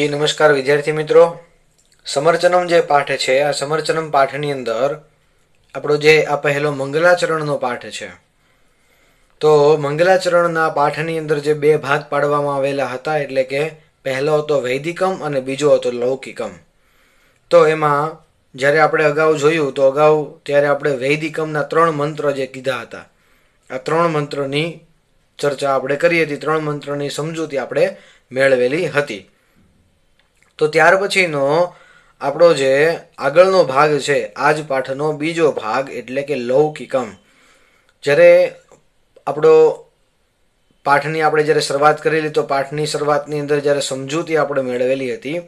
જી નમસ્કાર વિદ્યાર્થી મિત્રો સમરચનમ જે પાઠ છે આ સમરચનમ પાઠની અંદર આપણો જે આ પહેલો મંગલાચરણનો પાઠ છે તો મંગલાચરણના પાઠની અંદર જે બે ભાગ પાડવામાં આવેલા હતા એટલે કે પહેલો હતો વૈદિકમ અને બીજો હતો લૌકિકમ તો એમાં જ્યારે આપણે અગાઉ જોયું તો અગાઉ ત્યારે આપણે વૈદિકમના ત્રણ મંત્ર જે કીધા હતા આ ત્રણ મંત્રની ચર્ચા આપણે કરી હતી ત્રણ મંત્રની સમજૂતી આપણે મેળવેલી હતી તો ત્યાર પછીનો આપણો જે આગળનો ભાગ છે આ જ પાઠનો બીજો ભાગ એટલે કે લૌકિકમ જ્યારે આપણો પાઠની આપણે જ્યારે શરૂઆત કરેલી તો પાઠની શરૂઆતની અંદર જ્યારે સમજૂતી આપણે મેળવેલી હતી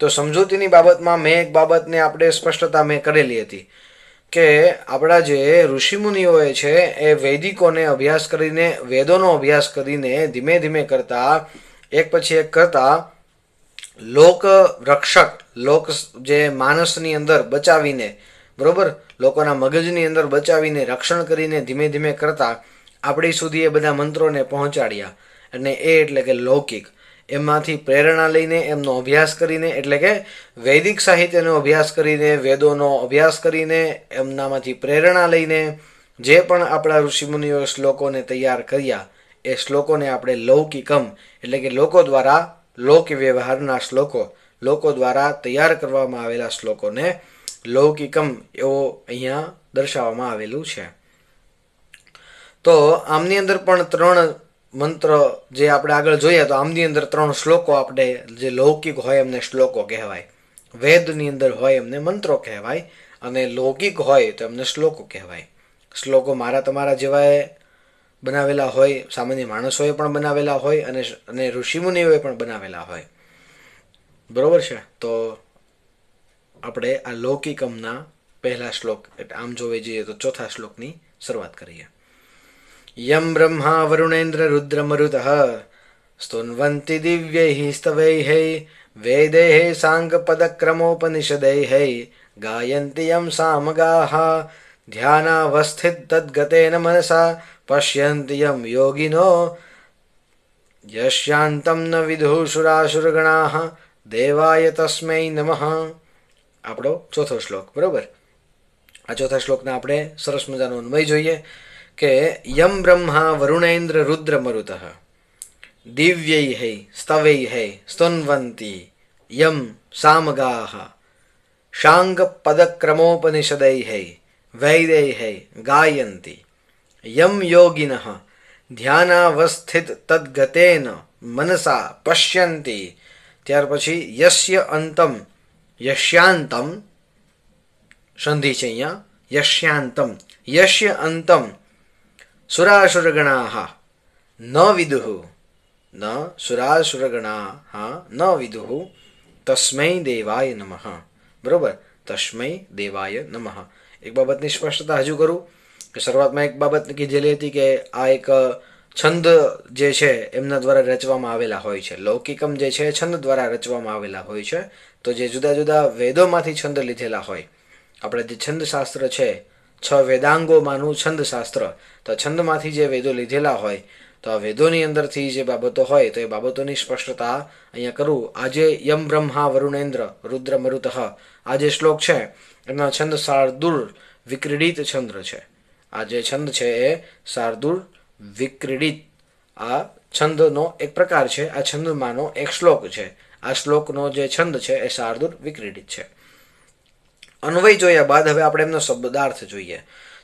તો સમજૂતીની બાબતમાં મેં એક બાબતને આપણે સ્પષ્ટતા મેં કરેલી હતી કે આપણા જે ઋષિમુનિઓએ છે એ વૈદિકોને અભ્યાસ કરીને વેદોનો અભ્યાસ કરીને ધીમે ધીમે કરતા એક પછી એક કરતાં લોક રક્ષક લોક જે માણસની અંદર બચાવીને બરોબર લોકોના મગજની અંદર બચાવીને રક્ષણ કરીને ધીમે ધીમે કરતા આપણી સુધી એ બધા મંત્રોને પહોંચાડ્યા અને એ એટલે કે લૌકિક એમાંથી પ્રેરણા લઈને એમનો અભ્યાસ કરીને એટલે કે વૈદિક સાહિત્યનો અભ્યાસ કરીને વેદોનો અભ્યાસ કરીને એમનામાંથી પ્રેરણા લઈને જે પણ આપણા ઋષિમુનિઓ શ્લોકોને તૈયાર કર્યા એ શ્લોકોને આપણે લૌકિકમ એટલે કે લોકો દ્વારા લોક વ્યવહારના શ્લોકો લોકો દ્વારા તૈયાર કરવામાં આવેલા શ્લોકોને લૌકિકમ એવો અહીંયા દર્શાવવામાં આવેલું છે તો આમની અંદર પણ ત્રણ મંત્ર જે આપણે આગળ જોઈએ તો આમની અંદર ત્રણ શ્લોકો આપણે જે લૌકિક હોય એમને શ્લોકો કહેવાય વેદની અંદર હોય એમને મંત્રો કહેવાય અને લૌકિક હોય તો એમને શ્લોકો કહેવાય શ્લોકો મારા તમારા જેવા બનાવેલા હોય સામાન્ય માણસોએ પણ બનાવેલા હોય અને અને ઋષિમુનિઓએ પણ બનાવેલા હોય બરોબર છે તો આપણે આ લૌકિકમના પહેલા શ્લોક એટલે આમ જોવે જઈએ તો ચોથા શ્લોકની શરૂઆત કરીએ યમ બ્રહ્મા વરુણેન્દ્ર રુદ્રમરુત સ્તુન્વંતિ દિવ્યૈ સ્તવૈ વેદૈ સાંગ પદક્રમોપનિષદૈ ગાયંતિ યમ સામગાહ ध्यान अवस्थित तद्गतेन मनसा पश्यन्ति यम योगिनो यस्यांतम न विदु सुरासुरगणाः देवाय तस्मै नमः आपडो चौथा श्लोक बरोबर આ ચોથો શ્લોક ના આપણે સરસ મજાનું અન્વય જોઈએ કે યમ બ્રહ્મા વરુણેન્દ્ર રુદ્ર મરુતઃ દિવ્યય હૈ સ્તવેય હૈ સ્તુનવંતિ યમ સામગાહ શાંગ পদક્રમોપનિષદય હૈ વૈદેહે ગાયંતી યમ યોગિન ધ્યાનાવસ્થિત તદ્ગતેન મનસા પશ્યંતી ત્યાર પછી યસ્ય અંતમ યશ્યાંતમ સંધિ છે અહીંયા યશ્યાંતમ યશ્ય અંતમ સુરાસુરગણા ન વિદુઃ ન સુરાસુરગણા ન વિદુઃ તસ્મૈ દેવાય નમઃ બરોબર તસ્મૈ દેવાય નમઃ એક બાબતની સ્પષ્ટતા હજુ કરું કે શરૂઆતમાં એક બાબત કીધેલી હતી કે આ એક છંદ જે છે એમના દ્વારા રચવામાં આવેલા હોય છે લૌકિકમ જે છે છંદ દ્વારા રચવામાં આવેલા હોય છે તો જે જુદા જુદા વેદોમાંથી છંદ લીધેલા હોય આપણે જે છંદ શાસ્ત્ર છે છ વેદાંગોમાંનું છંદ શાસ્ત્ર તો છંદમાંથી જે વેદો લીધેલા હોય તો આ વેદોની અંદરથી જે બાબતો હોય તો એ બાબતોની સ્પષ્ટતા અહીંયા કરું આજે યમ બ્રહ્મા વરુણેન્દ્ર રુદ્ર મરુતઃ આ જે શ્લોક છે એમના છંદ શાર્દુર વિક્રીડિત છંદ છે આ જે છંદ છે એ શાર્દુર વિક્રીડિત આ છંદનો એક પ્રકાર છે આ છંદમાંનો એક શ્લોક છે આ શ્લોકનો જે છંદ છે એ શાર્દુર વિક્રીડિત છે અન્વય જોયા બાદ હવે આપણે એમનો શબ્દાર્થ જોઈએ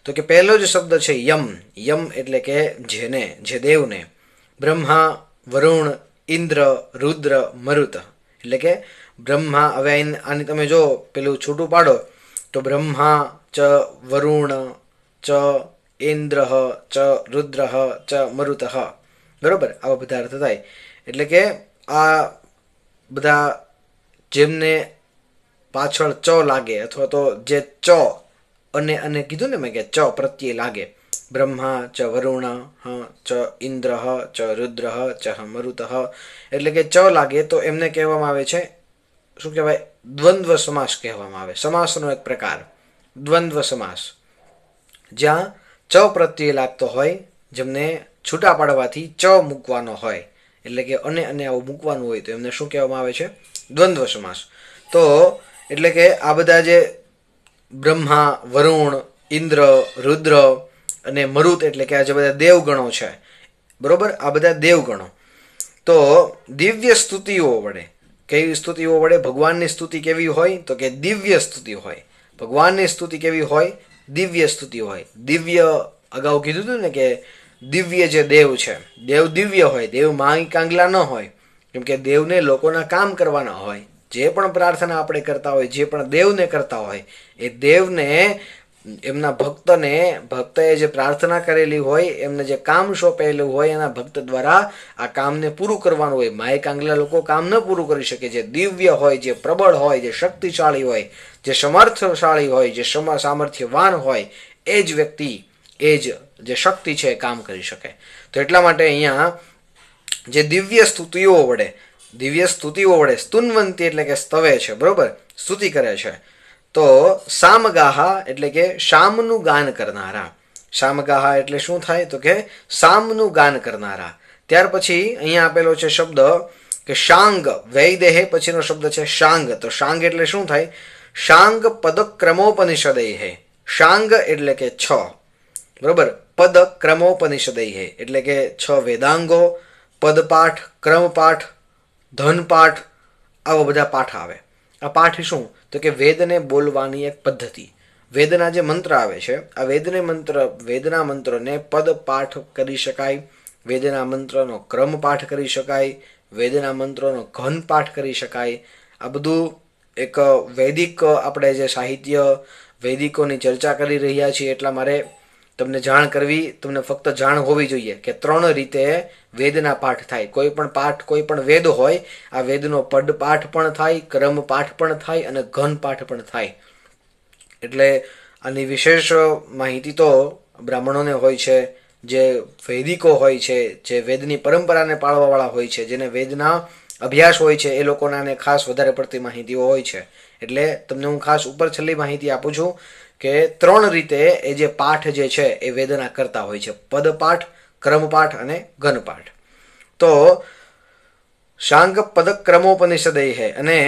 તો કે પહેલો જ શબ્દ છે યમ યમ એટલે કે જેને જે દેવને બ્રહ્મા વરુણ ઇન્દ્ર રુદ્ર મરુત એટલે કે બ્રહ્મા હવે આની તમે જો પેલું છૂટું પાડો તો બ્રહ્મા ચ વરુણ ચ ઇન્દ્ર ચ રુદ્ર ચ મરુત બરોબર આવા બધા અર્થ થાય એટલે કે આ બધા જેમને પાછળ ચ લાગે અથવા તો જે ચ અને અને કીધું ને મેં કે ચ પ્રત્યે લાગે બ્રહ્મા ચ વરુણ હ ચ ઇન્દ્ર ચ રુદ્ર ચ મરુત એટલે કે ચ લાગે તો એમને કહેવામાં આવે છે શું કહેવાય દ્વંદ્વ સમાસ કહેવામાં આવે સમાસનો એક પ્રકાર દ્વંદ્વ સમાસ જ્યાં ચ પ્રત્યે લાગતો હોય જેમને છૂટા પાડવાથી ચ મૂકવાનો હોય એટલે કે અને અને આવું મૂકવાનું હોય તો એમને શું કહેવામાં આવે છે દ્વંદ્વ સમાસ તો એટલે કે આ બધા જે બ્રહ્મા વરુણ ઇન્દ્ર રુદ્ર અને મરુત એટલે કે આ જે બધા દેવગણો છે બરોબર આ બધા દેવગણો તો દિવ્ય સ્તુતિઓ વડે કેવી સ્તુતિઓ વડે ભગવાનની સ્તુતિ કેવી હોય તો કે દિવ્ય સ્તુતિ હોય ભગવાનની સ્તુતિ કેવી હોય દિવ્ય સ્તુતિ હોય દિવ્ય અગાઉ કીધું હતું ને કે દિવ્ય જે દેવ છે દેવ દિવ્ય હોય દેવ માંગી કાંગલા ન હોય કેમ કે દેવને લોકોના કામ કરવાના હોય જે પણ પ્રાર્થના આપણે કરતા હોય જે પણ દેવને કરતા હોય એ દેવને એમના ભક્તને ભક્તએ જે પ્રાર્થના કરેલી હોય એમને જે કામ સોંપેલું હોય એના ભક્ત દ્વારા આ કામને પૂરું કરવાનું હોય માયક આંગલા લોકો કામ ન પૂરું કરી શકે જે દિવ્ય હોય જે પ્રબળ હોય જે શક્તિશાળી હોય જે સમર્થશાળી હોય જે સામર્થ્યવાન હોય એ જ વ્યક્તિ એ જ જે શક્તિ છે એ કામ કરી શકે તો એટલા માટે અહીંયા જે દિવ્ય સ્તુતિઓ વડે દિવ્ય સ્તુતિઓ વડે સ્તુનવંતી એટલે કે સ્તવે છે બરોબર સ્તુતિ કરે છે તો સામગાહા એટલે કે શામનું ગાન કરનારા શામગાહા એટલે શું થાય તો કે સામનું ગાન કરનારા ત્યાર પછી અહીંયા આપેલો છે શબ્દ કે શાંગ વૈદેહે પછીનો શબ્દ છે શાંગ તો શાંગ એટલે શું થાય શાંગ પદ પદક્રમોપનિષદૈહે શાંગ એટલે કે છ બરોબર પદ ક્રમોપનિષદૈહે એટલે કે છ વેદાંગો પદપાઠ ક્રમપાઠ ધનપાઠ આવા બધા પાઠ આવે આ પાઠ શું તો કે વેદને બોલવાની એક પદ્ધતિ વેદના જે મંત્ર આવે છે આ વેદને મંત્ર વેદના મંત્રને પદ પાઠ કરી શકાય વેદના મંત્રનો ક્રમ પાઠ કરી શકાય વેદના મંત્રનો ઘન પાઠ કરી શકાય આ બધું એક વૈદિક આપણે જે સાહિત્ય વૈદિકોની ચર્ચા કરી રહ્યા છીએ એટલા મારે તમને જાણ કરવી તમને ફક્ત જાણ હોવી જોઈએ કે ત્રણ રીતે વેદના પાઠ થાય કોઈ પણ પાઠ કોઈ પણ વેદ હોય આ વેદનો પડ પાઠ પણ થાય ક્રમ પાઠ પણ થાય અને ઘન પાઠ પણ થાય એટલે આની વિશેષ માહિતી તો બ્રાહ્મણોને હોય છે જે વૈદિકો હોય છે જે વેદની પરંપરાને પાળવાવાળા હોય છે જેને વેદના અભ્યાસ હોય છે એ લોકોના ખાસ વધારે પડતી માહિતીઓ હોય છે એટલે તમને હું ખાસ ઉપર છેલ્લી માહિતી આપું છું કે ત્રણ રીતે એ જે પાઠ જે છે એ વેદના કરતા હોય છે પદપાઠ ક્રમપાઠ અને ઘનપાઠ તો શાંક પદ ક્રમોપનિષદય હે અને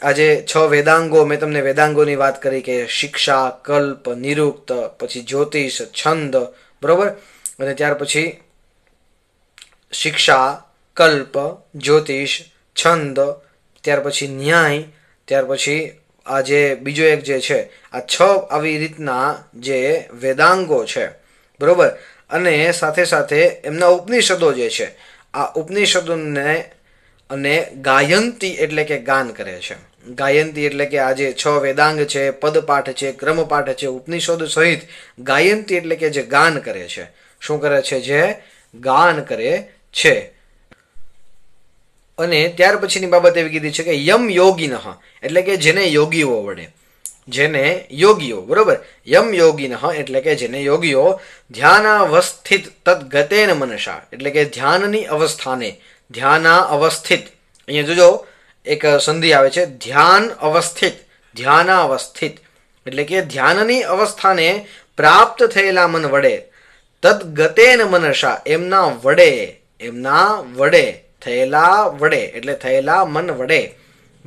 આજે છ વેદાંગો મેં તમને વેદાંગોની વાત કરી કે શિક્ષા કલ્પ નિરુક્ત પછી જ્યોતિષ છંદ બરોબર અને ત્યાર પછી શિક્ષા કલ્પ જ્યોતિષ છંદ ત્યાર પછી ન્યાય ત્યાર પછી આ જે બીજો એક જે છે આ છ આવી રીતના જે વેદાંગો છે બરોબર અને સાથે સાથે એમના ઉપનિષદો જે છે આ ઉપનિષદોને અને ગાયંતી એટલે કે ગાન કરે છે ગાયંતી એટલે કે આ જે છ વેદાંગ છે પદપાઠ છે ક્રમપાઠ છે ઉપનિષદ સહિત ગાયંતી એટલે કે જે ગાન કરે છે શું કરે છે જે ગાન કરે છે અને ત્યાર પછીની બાબત એવી કીધી છે કે યમ યોગિનઃ એટલે કે જેને યોગીઓ વડે જેને યોગીઓ બરોબર યમ યોગિનઃ એટલે કે જેને યોગીઓ ધ્યાનાવસ્થિત તદગતેન મનસા એટલે કે ધ્યાનની અવસ્થાને ધ્યાના અવસ્થિત અહીંયા જોજો એક સંધિ આવે છે ધ્યાન અવસ્થિત ધ્યાનાવસ્થિત એટલે કે ધ્યાનની અવસ્થાને પ્રાપ્ત થયેલા મન વડે તદગતેન મનસા એમના વડે એમના વડે થયેલા વડે એટલે થયેલા મન વડે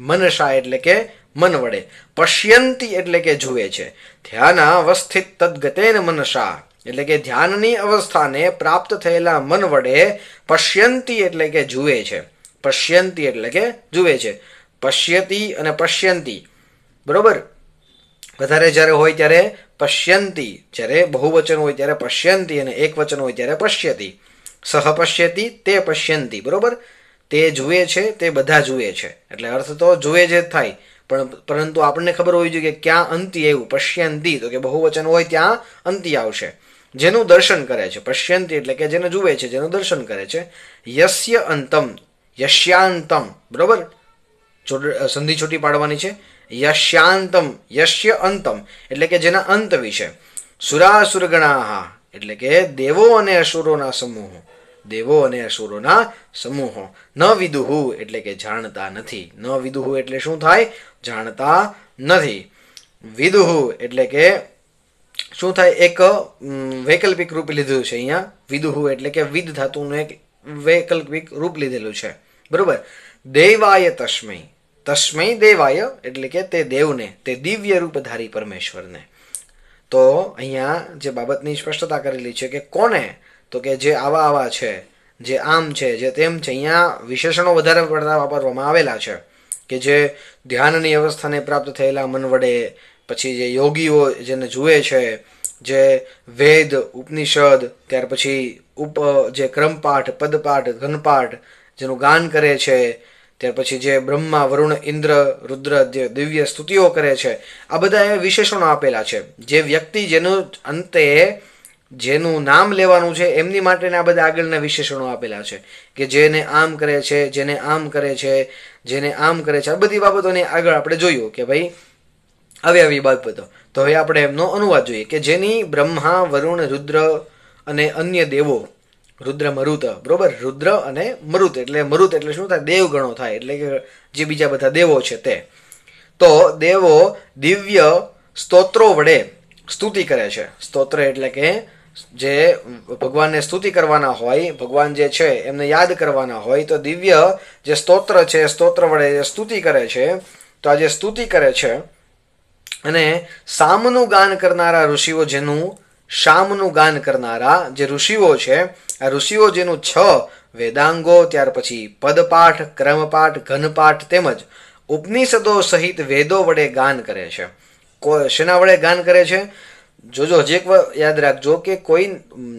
મનસા એટલે કે મન વડે પશ્યંતી એટલે કે જુએ છે ધ્યાના અવસ્થિત તદગતેન મનસા એટલે કે ધ્યાનની અવસ્થાને પ્રાપ્ત થયેલા મન વડે પશ્યંતી એટલે કે જુએ છે પશ્યંતી એટલે કે જુએ છે પશ્યતી અને પશ્યંતી બરોબર વધારે જ્યારે હોય ત્યારે પશ્યંતી જ્યારે બહુવચન હોય ત્યારે પશ્યંતી અને એક વચન હોય ત્યારે પશ્યતી સહ પશ્યતી તે પશ્યંતી બરોબર તે જુએ છે તે બધા જુએ છે એટલે અર્થ તો જુએ જ થાય પણ પરંતુ આપણને ખબર હોવી જોઈએ કે ક્યાં અંતિ એવું પશ્યંતી તો કે બહુવચન હોય ત્યાં અંતિ આવશે જેનું દર્શન કરે છે પશ્યંતી એટલે કે જેને જુએ છે જેનું દર્શન કરે છે યસ્ય અંતમ યશ્યાંતમ બરોબર સંધિ છૂટી પાડવાની છે યશ્યાંતમ યશ્ય અંતમ એટલે કે જેના અંત વિશે સુરાસુરગણાહ એટલે કે દેવો અને અસુરોના સમૂહો દેવો અને અસુરોના સમૂહો ન વિદુહુ એટલે કે જાણતા નથી ન વિદુહુ એટલે શું થાય જાણતા નથી વિદુહુ એટલે કે શું થાય એક વૈકલ્પિક રૂપ લીધું છે અહીંયા વિદુહુ એટલે કે વિદ ધાતુનું એક વૈકલ્પિક રૂપ લીધેલું છે બરોબર દેવાય તસ્મય તસ્મય દેવાય એટલે કે તે દેવને તે દિવ્ય રૂપ ધારી પરમેશ્વરને તો અહીંયા જે બાબતની સ્પષ્ટતા કરેલી છે કે કોને તો કે જે આવા આવા છે જે આમ છે જે તેમ છે અહીંયા વિશેષણો વધારે પડતા વાપરવામાં આવેલા છે કે જે ધ્યાનની અવસ્થાને પ્રાપ્ત થયેલા મન વડે પછી જે યોગીઓ જેને જુએ છે જે વેદ ઉપનિષદ ત્યાર પછી ઉપ જે ક્રમપાઠ પદપાઠ ઘનપાઠ જેનું ગાન કરે છે ત્યાર પછી જે બ્રહ્મા વરુણ ઇન્દ્ર રુદ્ર જે દિવ્ય સ્તુતિઓ કરે છે આ બધા એ વિશેષણો આપેલા છે જે વ્યક્તિ જેનું અંતે જેનું નામ લેવાનું છે એમની માટેને આ બધા આગળના વિશેષણો આપેલા છે કે જેને આમ કરે છે જેને આમ કરે છે જેને આમ કરે છે આ બધી બાબતોને આગળ આપણે જોયું કે ભાઈ આવી આવી બાબતો તો હવે આપણે એમનો અનુવાદ જોઈએ કે જેની બ્રહ્મા વરુણ રુદ્ર અને અન્ય દેવો રુદ્ર મરુત બરોબર રુદ્ર અને મરુત એટલે મરુત એટલે શું થાય દેવ ગણો થાય એટલે કે જે બીજા બધા દેવો છે તે તો દેવો દિવ્ય સ્તોત્રો વડે સ્તુતિ કરે છે સ્તોત્ર એટલે કે જે ભગવાનને સ્તુતિ કરવાના હોય ભગવાન જે છે એમને યાદ કરવાના હોય તો દિવ્ય જે સ્તોત્ર છે સ્તોત્ર વડે જે સ્તુતિ કરે છે તો આ જે સ્તુતિ કરે છે અને સામનું ગાન કરનારા ઋષિઓ જેનું શામનું ગાન કરનારા જે ઋષિઓ છે આ ઋષિઓ જેનું છ વેદાંગો ત્યાર પછી પદપાઠ ક્રમપાઠ ઘનપાઠ તેમજ ઉપનિષદો સહિત વેદો વડે ગાન કરે છે કો શેના વડે ગાન કરે છે જોજો હજી એક યાદ રાખજો કે કોઈ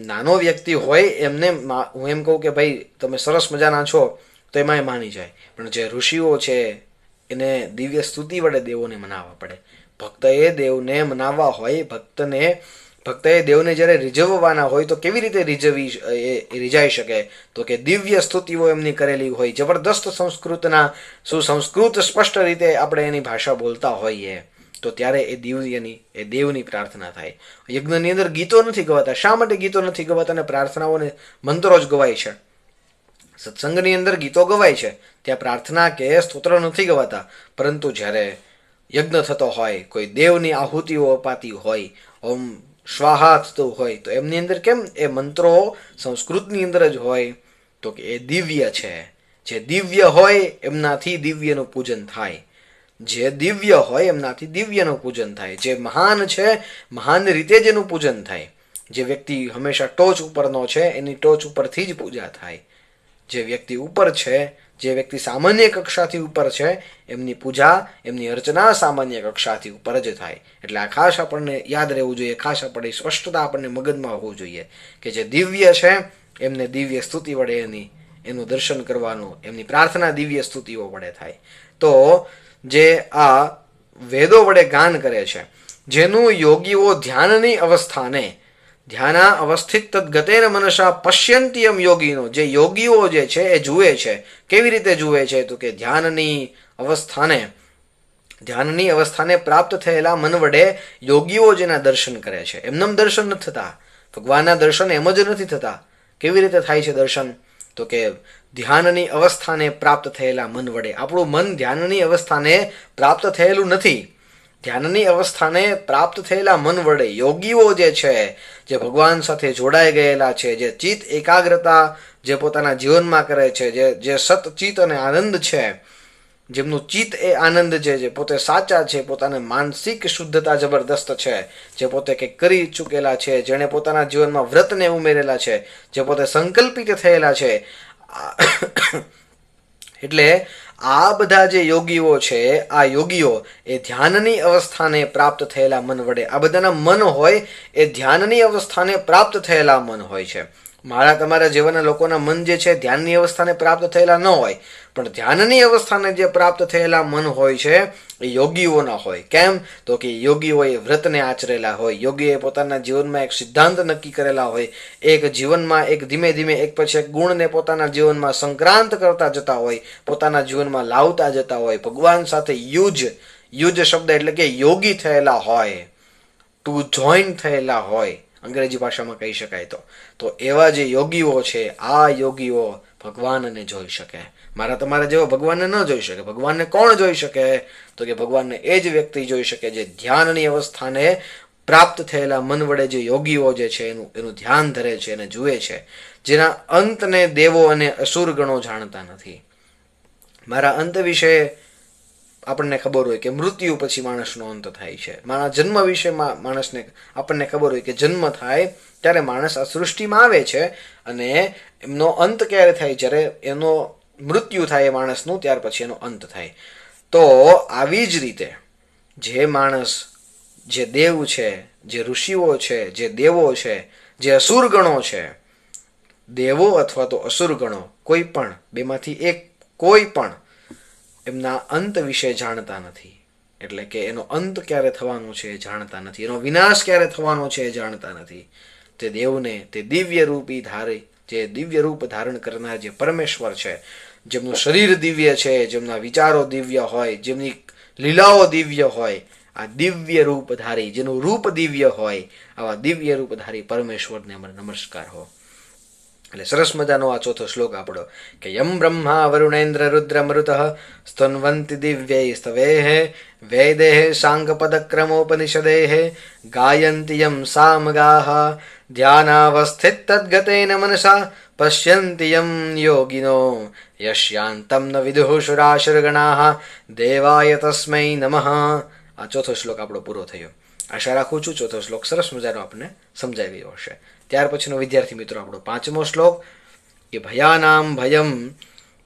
નાનો વ્યક્તિ હોય એમને હું એમ કહું કે ભાઈ તમે સરસ મજાના છો તો એમાં એ માની જાય પણ જે ઋષિઓ છે એને દિવ્ય સ્તુતિ વડે દેવોને મનાવવા પડે ભક્ત એ દેવને મનાવવા હોય ભક્તને ભક્ત એ દેવને જ્યારે રીઝવવાના હોય તો કેવી રીતે રીઝવી એ રીઝાઈ શકે તો કે દિવ્ય સ્તુતિઓ એમની કરેલી હોય જબરદસ્ત સંસ્કૃતના સુસંસ્કૃત સ્પષ્ટ રીતે આપણે એની ભાષા બોલતા હોઈએ તો ત્યારે એ દિવ્યની એ દેવની પ્રાર્થના થાય યજ્ઞની અંદર ગીતો નથી ગવાતા શા માટે ગીતો નથી ગવાતા અને પ્રાર્થનાઓને મંત્રો જ ગવાય છે સત્સંગની અંદર ગીતો ગવાય છે ત્યાં પ્રાર્થના કે સ્તોત્ર નથી ગવાતા પરંતુ જ્યારે યજ્ઞ થતો હોય કોઈ દેવની આહુતિઓ અપાતી હોય ઓમ સ્વાહા થતું હોય તો એમની અંદર કેમ એ મંત્રો સંસ્કૃતની અંદર જ હોય તો કે એ દિવ્ય છે જે દિવ્ય હોય એમનાથી દિવ્યનું પૂજન થાય જે દિવ્ય હોય એમનાથી દિવ્યનું પૂજન થાય જે મહાન છે મહાન રીતે જ એનું પૂજન થાય જે વ્યક્તિ હંમેશા ટોચ ઉપરનો છે એની ટોચ ઉપરથી જ પૂજા થાય જે વ્યક્તિ ઉપર છે જે વ્યક્તિ સામાન્ય કક્ષાથી ઉપર છે એમની પૂજા એમની અર્ચના સામાન્ય કક્ષાથી ઉપર જ થાય એટલે આ ખાસ આપણને યાદ રહેવું જોઈએ ખાસ આપણે સ્પષ્ટતા આપણને મગજમાં હોવું જોઈએ કે જે દિવ્ય છે એમને દિવ્ય સ્તુતિ વડે એની એનું દર્શન કરવાનું એમની પ્રાર્થના દિવ્ય સ્તુતિઓ વડે થાય તો જે આ વેદો વડે ગાન કરે છે જેનું યોગીઓ ધ્યાનની અવસ્થાને ધ્યાના અવસ્થિત તદગતેન મનસા પશ્યંતિયમ યોગીનો જે યોગીઓ જે છે એ જુએ છે કેવી રીતે જુએ છે તો કે ધ્યાનની અવસ્થાને ધ્યાનની અવસ્થાને પ્રાપ્ત થયેલા મન વડે યોગીઓ જેના દર્શન કરે છે એમનેમ દર્શન નથી થતા ભગવાનના દર્શન એમ જ નથી થતા કેવી રીતે થાય છે દર્શન તો કે ધ્યાનની અવસ્થાને પ્રાપ્ત થયેલા મન વડે આપણું મન ધ્યાનની અવસ્થાને પ્રાપ્ત થયેલું નથી ધ્યાનની અવસ્થાને પ્રાપ્ત થયેલા મન વડે યોગીઓ જે છે જે ભગવાન સાથે જોડાઈ ગયેલા છે જે ચિત્ત એકાગ્રતા જે પોતાના જીવનમાં કરે છે જે જે સત સતચિત્ત અને આનંદ છે જેમનું ચિત્ત એ આનંદ છે જે પોતે સાચા છે પોતાને માનસિક શુદ્ધતા જબરદસ્ત છે જે પોતે કંઈક કરી ચૂકેલા છે જેણે પોતાના જીવનમાં વ્રતને ઉમેરેલા છે જે પોતે સંકલ્પિત થયેલા છે એટલે આ બધા જે યોગીઓ છે આ યોગીઓ એ ધ્યાનની અવસ્થાને પ્રાપ્ત થયેલા મન વડે આ બધાના મન હોય એ ધ્યાનની અવસ્થાને પ્રાપ્ત થયેલા મન હોય છે મારા તમારા જીવનના લોકોના મન જે છે ધ્યાનની અવસ્થાને પ્રાપ્ત થયેલા ન હોય પણ ધ્યાનની અવસ્થાને જે પ્રાપ્ત થયેલા મન હોય છે યોગીઓના હોય કેમ તો કે યોગીઓએ વ્રતને આચરેલા હોય યોગીએ પોતાના જીવનમાં એક સિદ્ધાંત નક્કી કરેલા હોય એક જીવનમાં એક ધીમે ધીમે એક પછી એક ગુણને પોતાના જીવનમાં સંક્રાંત કરતા જતા હોય પોતાના જીવનમાં લાવતા જતા હોય ભગવાન સાથે યુજ યુજ શબ્દ એટલે કે યોગી થયેલા હોય ટુ જોઈન થયેલા હોય અંગ્રેજી ભાષામાં કહી શકાય તો તો એવા જે યોગીઓ છે આ યોગીઓ ભગવાનને જોઈ શકે મારા તમારા જેવા ભગવાનને ન જોઈ શકે ભગવાનને કોણ જોઈ શકે તો કે ભગવાનને એ જ વ્યક્તિ જોઈ શકે જે ધ્યાનની અવસ્થાને પ્રાપ્ત થયેલા મન વડે જે યોગીઓ જે છે એનું એનું ધ્યાન ધરે છે અને જુએ છે જેના અંતને દેવો અને અસુર ગણો જાણતા નથી મારા અંત વિશે આપણને ખબર હોય કે મૃત્યુ પછી માણસનો અંત થાય છે મારા જન્મ વિશે માણસને આપણને ખબર હોય કે જન્મ થાય ત્યારે માણસ આ સૃષ્ટિમાં આવે છે અને એમનો અંત ક્યારે થાય જ્યારે એનો મૃત્યુ થાય એ માણસનું ત્યાર પછી એનો અંત થાય તો આવી જ રીતે જે માણસ જે દેવ છે જે ઋષિઓ છે જે દેવો છે જે અસુરગણો છે દેવો અથવા તો અસુરગણો ગણો કોઈ પણ બેમાંથી એક કોઈ પણ એમના અંત વિશે જાણતા નથી એટલે કે એનો અંત ક્યારે થવાનો છે એ જાણતા નથી એનો વિનાશ ક્યારે થવાનો છે એ જાણતા નથી તે દેવને તે દિવ્ય રૂપી ધારી જે દિવ્ય રૂપ ધારણ કરનાર જે પરમેશ્વર છે જેમનું શરીર દિવ્ય છે જેમના વિચારો દિવ્ય હોય જેમની લીલાઓ દિવ્ય હોય આ દિવ્ય રૂપધારી જેનું રૂપ દિવ્ય હોય આવા દિવ્ય રૂપધારી પરમેશ્વરને અમારે નમસ્કાર હો એટલે સરસ મજાનો આ ચોથો શ્લોક આપણો કે યમ બ્રહ્મા વરુણેન્દ્ર રુદ્ર મૃત સ્તનવંતિ દિવ્ય સ્તવે વેદે સાંગ પદક્રમોપનિષદે ગાયંતિ યમ સામગાહ ध्यानावस्थितद्गतेन मनसा पश्यन्ति यं योगिनो यस्यान्तं न વિદુઃ દેવાય તસ્મૈ નમઃ આ ચોથો શ્લોક આપણો પૂરો થયો આશા રાખું છું ચોથો શ્લોક સરસ મજાનો આપણે સમજાવી ગયો હશે ત્યાર પછીનો વિદ્યાર્થી મિત્રો આપણો પાંચમો શ્લોક કે ભયાનામ ભયમ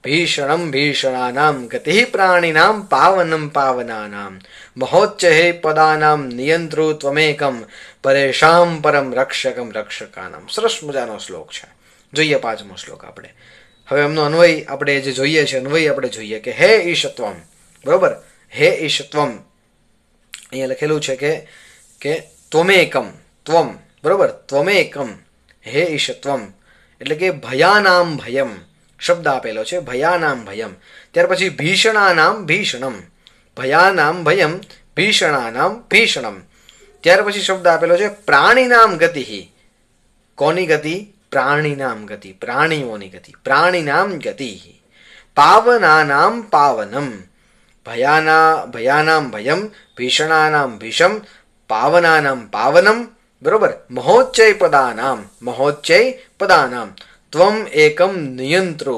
ભીષણમ ભીષણાનામ ગતિ પ્રાણીનામ પાવનમ પાવનાનામ મહોચ્ચહે પદાનામ નિયંત્રુ ત્વમેકમ પરેશામ પરમ રક્ષકમ રક્ષકાનમ સરસ મજાનો શ્લોક છે જોઈએ પાંચમો શ્લોક આપણે હવે એમનો અન્વય આપણે જે જોઈએ છે અન્વય આપણે જોઈએ કે હે ઈશત્વમ બરોબર હે ઈશત્વમ અહીંયા લખેલું છે કે કે ત્વમેકમ ત્વમ બરોબર ત્વમેકમ હે ઈશત્વમ એટલે કે ભયાનામ ભયમ શબ્દ આપેલો છે ભયાનામ ભયમ ત્યાર પછી ભીષણાનામ ભીષણમ ભયાનામ ભયમ ભીષણાનામ ભીષણમ ત્યાર પછી શબ્દ આપેલો છે પ્રાણીનામ ગતિ કોની ગતિ પ્રાણીનામ ગતિ પ્રાણીઓની ગતિ પ્રાણીનામ ગતિ પાવનાનામ પાવનમ ભયાના ભયાનામ ભયમ ભીષણાનામ ભીષમ પાવનાનામ પાવનમ બરોબર મહોચ્ચય પદાનામ મહોચ્ચય પદાનામ ત્વમ એકમ નિયંત્રો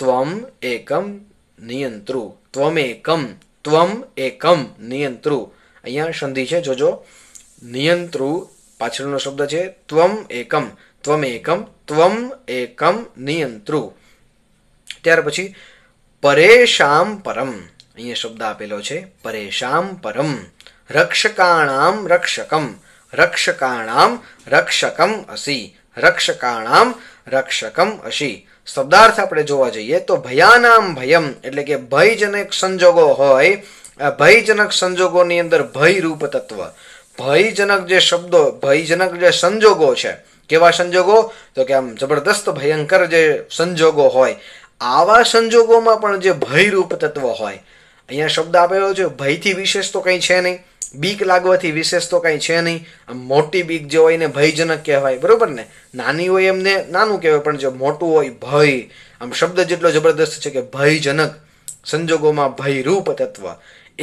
ત્વમ એકમ નિયંત્રો ત્વમ એકમ ત્વમ એકમ નિયંત્રો અહીંયા સંધિ છે જોજો નિયંત્રુ પાછળનો શબ્દ છે ત્વમ એકમ ત્વમ એકમ ત્વમ એકમ નિયંત્રુ ત્યાર પછી પરેશામ પરમ અહીંયા શબ્દ આપેલો છે પરેશામ પરમ રક્ષકાણામ રક્ષકમ રક્ષકાણામ રક્ષકમ અસી રક્ષકાણામ રક્ષકમ અસી શબ્દાર્થ આપણે જોવા જઈએ તો ભયાનામ ભયમ એટલે કે ભયજનક સંજોગો હોય ભયજનક સંજોગોની અંદર ભયરૂપ તત્વ ભયજનક જે શબ્દો ભયજનક જે સંજોગો છે કેવા સંજોગો તો કે આમ જબરદસ્ત ભયંકર જે સંજોગો હોય આવા સંજોગોમાં પણ જે ભયરૂપ તત્વ હોય અહીંયા શબ્દ આપેલો છે ભયથી વિશેષ તો કંઈ છે નહીં બીક લાગવાથી વિશેષ તો કંઈ છે નહીં આમ મોટી બીક જે હોય એને ભયજનક કહેવાય બરોબર ને નાની હોય એમને નાનું કહેવાય પણ જે મોટું હોય ભય આમ શબ્દ જેટલો જબરદસ્ત છે કે ભયજનક સંજોગોમાં ભયરૂપ તત્વ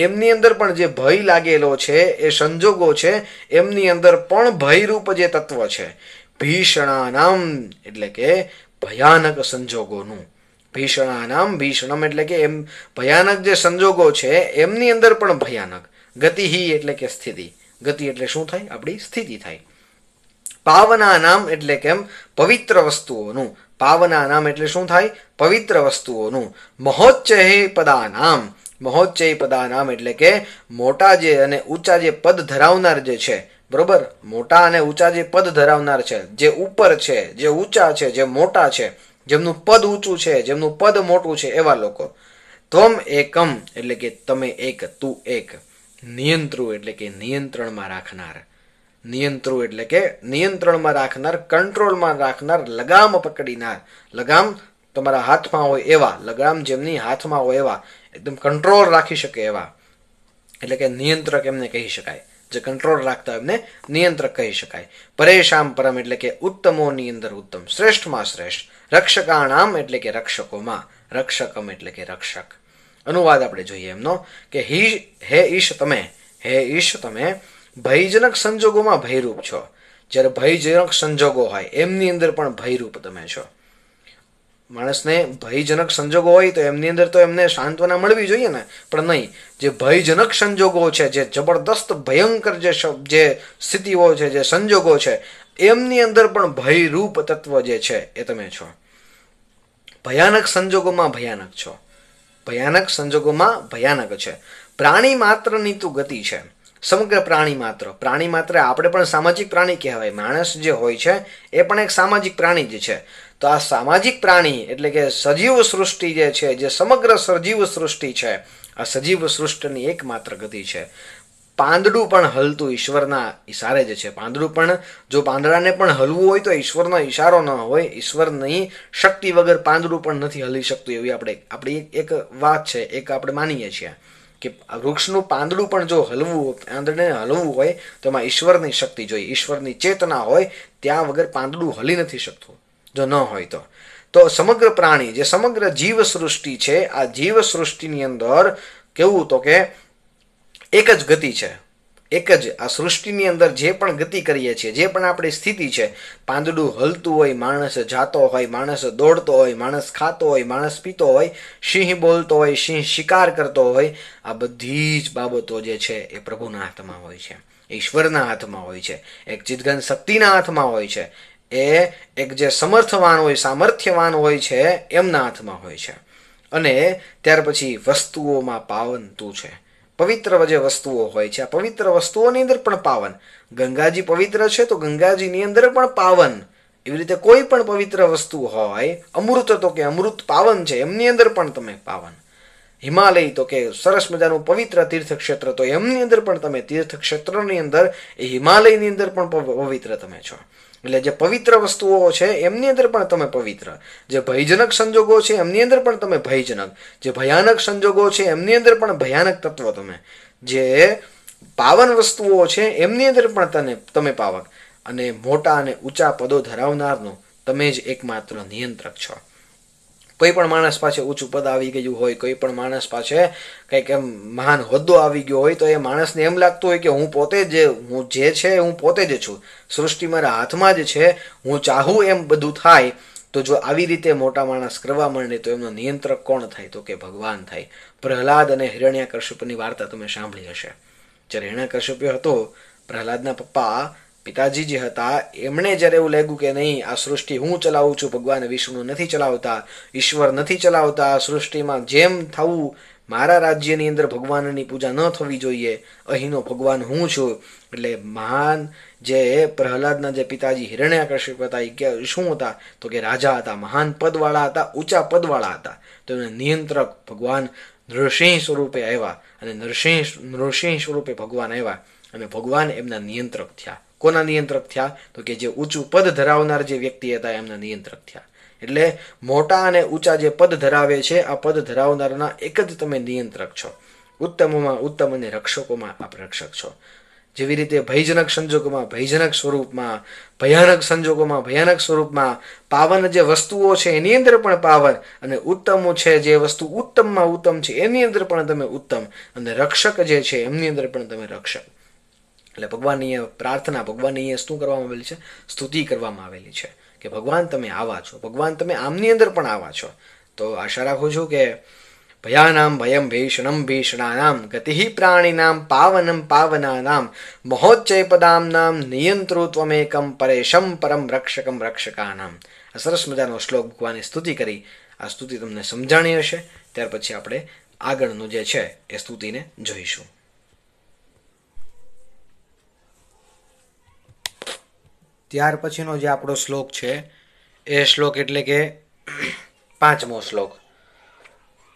એમની અંદર પણ જે ભય લાગેલો છે એ સંજોગો છે એમની અંદર પણ ભયરૂપ જે તત્વ છે ભીષણાનામ એટલે કે ભયાનક સંજોગોનું ભીષણાનામ ભીષણમ એટલે કે એમ ભયાનક જે સંજોગો છે એમની અંદર પણ ભયાનક ગતિ એટલે કે સ્થિતિ ગતિ એટલે શું થાય આપણી સ્થિતિ થાય પાવના નામ એટલે કેમ પવિત્ર વસ્તુઓનું પાવના નામ એટલે શું થાય પવિત્ર વસ્તુઓનું મહોચ્ચહે પદા મહોચ્ચય પદાનામ એટલે કે મોટા જે અને ઊંચા જે પદ ધરાવનાર જે છે બરોબર મોટા અને ઊંચા જે પદ ધરાવનાર છે જે ઉપર છે જે ઊંચા છે જે મોટા છે જેમનું પદ ઊંચું છે જેમનું પદ મોટું છે એવા લોકો ત્વમ એકમ એટલે કે તમે એક તું એક નિયંત્રુ એટલે કે નિયંત્રણમાં રાખનાર નિયંત્રુ એટલે કે નિયંત્રણમાં રાખનાર કંટ્રોલમાં રાખનાર લગામ પકડીનાર લગામ તમારા હાથમાં હોય એવા લગામ જેમની હાથમાં હોય એવા એકદમ કંટ્રોલ રાખી શકે એવા એટલે કે નિયંત્રક એમને કહી શકાય જે કંટ્રોલ રાખતા એમને નિયંત્રક કહી શકાય પરેશામ પરમ એટલે કે ઉત્તમોની અંદર ઉત્તમ શ્રેષ્ઠમાં શ્રેષ્ઠ રક્ષકાણામ એટલે કે રક્ષકોમાં રક્ષકમ એટલે કે રક્ષક અનુવાદ આપણે જોઈએ એમનો કે હી હે ઈશ તમે હે ઈશ તમે ભયજનક સંજોગોમાં ભયરૂપ છો જ્યારે ભયજનક સંજોગો હોય એમની અંદર પણ ભયરૂપ તમે છો માણસને ભયજનક સંજોગો હોય તો એમની અંદર તો એમને સાંત્વના મળવી જોઈએ ને પણ નહીં જે ભયજનક સંજોગો છે જે જબરદસ્ત ભયંકર જે જે સ્થિતિઓ છે જે સંજોગો છે એમની અંદર પણ ભયરૂપ તત્વ જે છે એ તમે છો ભયાનક સંજોગોમાં ભયાનક છો ભયાનક સંજોગોમાં ભયાનક છે પ્રાણી માત્રની તું ગતિ છે સમગ્ર પ્રાણી માત્ર પ્રાણી માત્ર આપણે પણ સામાજિક પ્રાણી કહેવાય માણસ જે હોય છે એ પણ એક સામાજિક પ્રાણી જ છે તો આ સામાજિક પ્રાણી એટલે કે સજીવ સૃષ્ટિ જે છે જે સમગ્ર સજીવ સૃષ્ટિ છે આ સજીવ સૃષ્ટિની એકમાત્ર ગતિ છે પાંદડું પણ હલતું ઈશ્વરના ઈશારે જ છે પાંદડું પણ જો પાંદડાને પણ હલવું હોય તો ઈશ્વરનો ઈશારો ન હોય ઈશ્વરની શક્તિ વગર પાંદડું પણ નથી હલી શકતું એવી આપણે આપણી એક વાત છે એક આપણે માનીએ છીએ કે વૃક્ષનું પાંદડું પણ જો હલવું પાંદડને હલવું હોય તો એમાં ઈશ્વરની શક્તિ જોઈએ ઈશ્વરની ચેતના હોય ત્યાં વગર પાંદડું હલી નથી શકતું જો ન હોય તો તો સમગ્ર પ્રાણી જે સમગ્ર જીવ સૃષ્ટિ છે આ જીવ સૃષ્ટિની અંદર કેવું તો કે એક જ ગતિ છે એક જ આ સૃષ્ટિની અંદર જે પણ ગતિ કરીએ છીએ જે પણ આપણી સ્થિતિ છે પાંદડું હલતું હોય માણસ જાતો હોય માણસ દોડતો હોય માણસ ખાતો હોય માણસ પીતો હોય સિંહ બોલતો હોય સિંહ શિકાર કરતો હોય આ બધી જ બાબતો જે છે એ પ્રભુના હાથમાં હોય છે ઈશ્વરના હાથમાં હોય છે એક ચિદગન શક્તિના હાથમાં હોય છે એ એક જે સમર્થવાન હોય સામર્થ્યવાન હોય છે એમના હાથમાં હોય છે અને ત્યાર પછી વસ્તુઓમાં પાવન તું છે પવિત્ર જે વસ્તુઓ હોય છે આ પવિત્ર વસ્તુઓની અંદર પણ પાવન ગંગાજી પવિત્ર છે તો ગંગાજીની અંદર પણ પાવન એવી રીતે કોઈ પણ પવિત્ર વસ્તુ હોય અમૃત તો કે અમૃત પાવન છે એમની અંદર પણ તમે પાવન હિમાલય તો કે સરસ મજાનું પવિત્ર તીર્થક્ષેત્ર તો એમની અંદર પણ તમે તીર્થક્ષેત્રની અંદર એ હિમાલયની અંદર પણ પવિત્ર તમે છો એટલે જે પવિત્ર વસ્તુઓ છે એમની અંદર પણ તમે પવિત્ર જે ભયજનક સંજોગો છે એમની અંદર પણ તમે ભયજનક જે ભયાનક સંજોગો છે એમની અંદર પણ ભયાનક તત્વ તમે જે પાવન વસ્તુઓ છે એમની અંદર પણ તને તમે પાવક અને મોટા અને ઊંચા પદો ધરાવનારનો તમે જ એકમાત્ર નિયંત્રક છો કોઈ પણ માણસ પાસે ઊંચું પદ આવી ગયું હોય કોઈ પણ માણસ પાસે કંઈક એમ મહાન હોદ્દો આવી ગયો હોય તો એ માણસને એમ લાગતું હોય કે હું પોતે જ હું જે છે હું પોતે જ છું સૃષ્ટિ મારા હાથમાં જ છે હું ચાહું એમ બધું થાય તો જો આવી રીતે મોટા માણસ કરવા માંડે તો એમનો નિયંત્રક કોણ થાય તો કે ભગવાન થાય પ્રહલાદ અને હિરણ્યા હિરણ્યાકશ્યપની વાર્તા તમે સાંભળી હશે જ્યારે હિરણ્યાકશ્યપ હતો પ્રહલાદના પપ્પા પિતાજી જે હતા એમણે જ્યારે એવું લાગ્યું કે નહીં આ સૃષ્ટિ હું ચલાવું છું ભગવાન વિષ્ણુ નથી ચલાવતા ઈશ્વર નથી ચલાવતા આ સૃષ્ટિમાં જેમ થવું મારા રાજ્યની અંદર ભગવાનની પૂજા ન થવી જોઈએ અહીંનો ભગવાન હું છું એટલે મહાન જે પ્રહલાદના જે પિતાજી હિરણ્યાકશ્યપ હતા એ કે શું હતા તો કે રાજા હતા મહાન પદવાળા હતા ઊંચા પદવાળા હતા તો એમને નિયંત્રક ભગવાન નૃસિંહ સ્વરૂપે આવ્યા અને નૃસિંહ નૃસિંહ સ્વરૂપે ભગવાન આવ્યા અને ભગવાન એમના નિયંત્રક થયા કોના નિયંત્રક થયા તો કે જે ઊંચું પદ ધરાવનાર જે વ્યક્તિ હતા એમના નિયંત્રક થયા એટલે મોટા અને ઊંચા જે પદ ધરાવે છે આ પદ ધરાવનારના એક જ તમે નિયંત્રક છો ઉત્તમોમાં ઉત્તમ અને રક્ષકોમાં આપ રક્ષક છો જેવી રીતે ભયજનક સંજોગોમાં ભયજનક સ્વરૂપમાં ભયાનક સંજોગોમાં ભયાનક સ્વરૂપમાં પાવન જે વસ્તુઓ છે એની અંદર પણ પાવન અને ઉત્તમો છે જે વસ્તુ ઉત્તમમાં ઉત્તમ છે એની અંદર પણ તમે ઉત્તમ અને રક્ષક જે છે એમની અંદર પણ તમે રક્ષક એટલે ભગવાનની પ્રાર્થના ભગવાનની શું કરવામાં આવેલી છે સ્તુતિ કરવામાં આવેલી છે કે ભગવાન તમે આવા છો ભગવાન તમે આમની અંદર પણ આવા છો તો આશા રાખું છું કે ભયાનામ ભયમ ભીષણમ ભીષણાનામ ગતિ પ્રાણીનામ પાવનમ પાવનાનામ મહોચ્ચય પદામનામ નિયંત્રો પરેશમ પરમ રક્ષકમ રક્ષકાનામ આ સરસ મજાનો શ્લોક ભગવાનની સ્તુતિ કરી આ સ્તુતિ તમને સમજાણી હશે ત્યાર પછી આપણે આગળનું જે છે એ સ્તુતિને જોઈશું ત્યાર પછીનો જે આપણો શ્લોક છે એ શ્લોક એટલે કે પાંચમો શ્લોક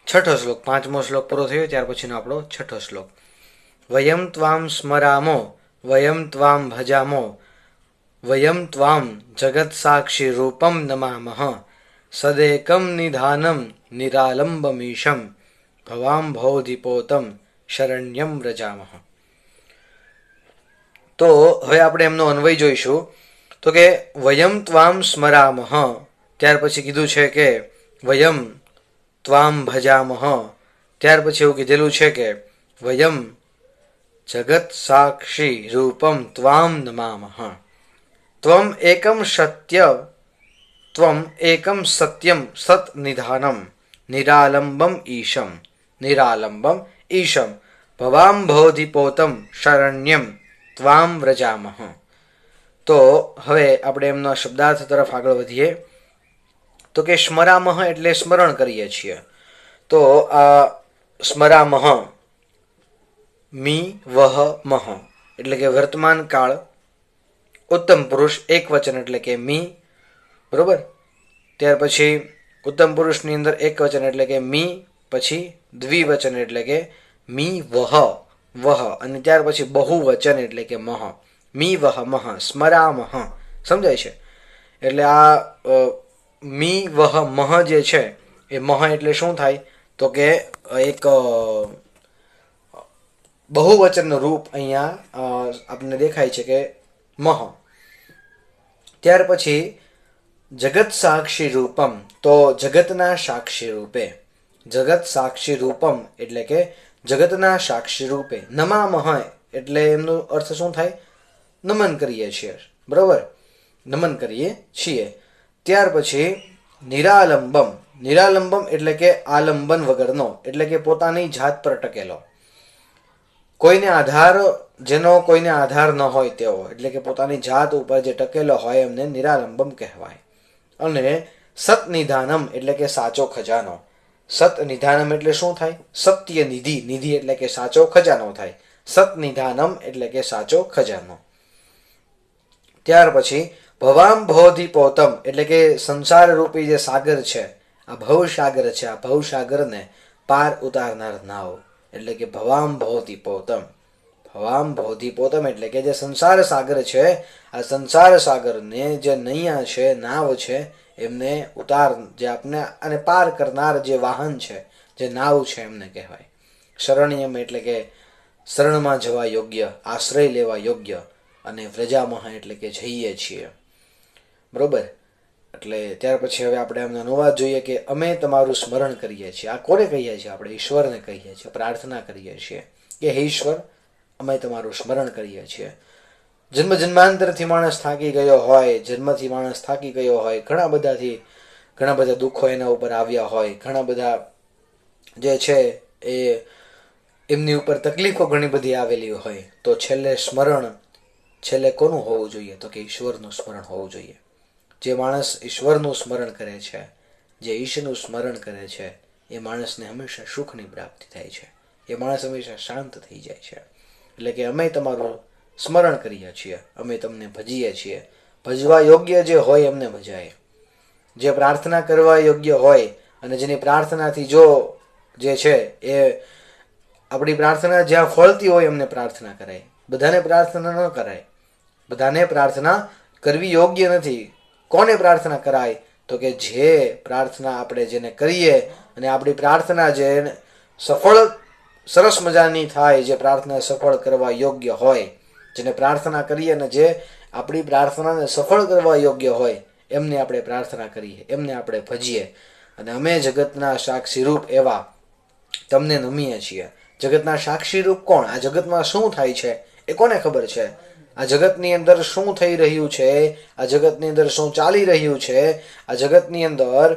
છઠ્ઠો શ્લોક પાંચમો શ્લોક પૂરો થયો ત્યાર પછીનો આપણો છઠ્ઠો શ્લોક વયમ ત્વામ સ્મરામો વયમ ત્વામ ભજામો વયમ ત્વામ જગત સાક્ષી રૂપમ નમામહ સદેકમ નિધાનમ નિરાલંબમીશમ ભવામ ભૌધિપોતમ શરણ્યમ રજામહ તો હવે આપણે એમનો અન્વય જોઈશું તો કે વયમ ત્વામ સ્મરામહ ત્યાર પછી કીધું છે કે વયમ ત્વામ ભજામહ ત્યાર પછી એવું કીધેલું છે કે વયમ જગત સાક્ષી રૂપમ ત્વામ નમામહ ત્વમ એકમ સત્ય ત્વમ એકમ સત્યમ સત નિધાનમ નિરાલંબમ ઈશમ નિરાલંબમ ઈશમ ભવામ ભવધિપોતમ શરણ્યમ ત્વામ વ્રજામહ તો હવે આપણે એમના શબ્દાર્થ તરફ આગળ વધીએ તો કે સ્મરામહ એટલે સ્મરણ કરીએ છીએ તો આ સ્મરામહ મી વહ મહ એટલે કે વર્તમાન કાળ ઉત્તમ પુરુષ એક વચન એટલે કે મી બરોબર ત્યાર પછી ઉત્તમ પુરુષની અંદર એક વચન એટલે કે મી પછી દ્વિવચન એટલે કે મી વહ વહ અને ત્યાર પછી બહુવચન એટલે કે મહ મી વહ મહ સ્મરામહ સમજાય છે એટલે આ મી વહ મહ જે છે એ મહ એટલે શું થાય તો કે એક બહુવચનનું રૂપ અહીંયા આપણને દેખાય છે કે મહ ત્યાર પછી જગત સાક્ષી રૂપમ તો જગતના સાક્ષી રૂપે જગત સાક્ષી રૂપમ એટલે કે જગતના સાક્ષી રૂપે નમા મહ એટલે એમનો અર્થ શું થાય નમન કરીએ છીએ બરાબર નમન કરીએ છીએ ત્યાર પછી નિરાલંબમ નિરાલંબમ એટલે કે આલંબન વગરનો એટલે કે પોતાની જાત પર ટકેલો કોઈને આધાર જેનો કોઈને આધાર ન હોય તેવો એટલે કે પોતાની જાત ઉપર જે ટકેલો હોય એમને નિરાલંબમ કહેવાય અને સતનિધાનમ એટલે કે સાચો ખજાનો સત નિધાનમ એટલે શું થાય સત્ય નિધિ નિધિ એટલે કે સાચો ખજાનો થાય સત નિધાનમ એટલે કે સાચો ખજાનો ત્યાર પછી ભવામ ભવધિ પોતમ એટલે કે સંસાર રૂપી જે સાગર છે આ ભવસાગર છે આ ભવસાગરને પાર ઉતારનાર નાવ એટલે કે ભવામ ભવધિ પોતમ ભવામ ભવધિ પોતમ એટલે કે જે સંસાર સાગર છે આ સંસાર સાગરને જે નૈયા છે નાવ છે એમને ઉતાર જે આપને અને પાર કરનાર જે વાહન છે જે નાવ છે એમને કહેવાય શરણ્યમ એટલે કે શરણમાં જવા યોગ્ય આશ્રય લેવા યોગ્ય અને વ્રજામહા એટલે કે જઈએ છીએ બરોબર એટલે ત્યાર પછી હવે આપણે એમનો અનુવાદ જોઈએ કે અમે તમારું સ્મરણ કરીએ છીએ આ કોને કહીએ છીએ આપણે ઈશ્વરને કહીએ છીએ પ્રાર્થના કરીએ છીએ કે હે ઈશ્વર અમે તમારું સ્મરણ કરીએ છીએ જન્મ જન્માંતરથી માણસ થાકી ગયો હોય જન્મથી માણસ થાકી ગયો હોય ઘણા બધાથી ઘણા બધા દુઃખો એના ઉપર આવ્યા હોય ઘણા બધા જે છે એ એમની ઉપર તકલીફો ઘણી બધી આવેલી હોય તો છેલ્લે સ્મરણ છેલ્લે કોનું હોવું જોઈએ તો કે ઈશ્વરનું સ્મરણ હોવું જોઈએ જે માણસ ઈશ્વરનું સ્મરણ કરે છે જે ઈશનું સ્મરણ કરે છે એ માણસને હંમેશા સુખની પ્રાપ્તિ થાય છે એ માણસ હંમેશા શાંત થઈ જાય છે એટલે કે અમે તમારું સ્મરણ કરીએ છીએ અમે તમને ભજીએ છીએ ભજવા યોગ્ય જે હોય એમને ભજાય જે પ્રાર્થના કરવા યોગ્ય હોય અને જેની પ્રાર્થનાથી જો જે છે એ આપણી પ્રાર્થના જ્યાં ફળતી હોય એમને પ્રાર્થના કરાય બધાને પ્રાર્થના ન કરાય બધાને પ્રાર્થના કરવી યોગ્ય નથી કોને પ્રાર્થના કરાય તો કે જે પ્રાર્થના આપણે જેને કરીએ અને આપણી પ્રાર્થના જે સફળ સરસ મજાની થાય જે પ્રાર્થના સફળ કરવા યોગ્ય હોય જેને પ્રાર્થના કરીએ અને જે આપણી પ્રાર્થનાને સફળ કરવા યોગ્ય હોય એમને આપણે પ્રાર્થના કરીએ એમને આપણે ભજીએ અને અમે જગતના સાક્ષીરૂપ એવા તમને નમીએ છીએ જગતના સાક્ષીરૂપ કોણ આ જગતમાં શું થાય છે એ કોને ખબર છે આ જગતની અંદર શું થઈ રહ્યું છે આ જગતની અંદર શું ચાલી રહ્યું છે આ જગતની અંદર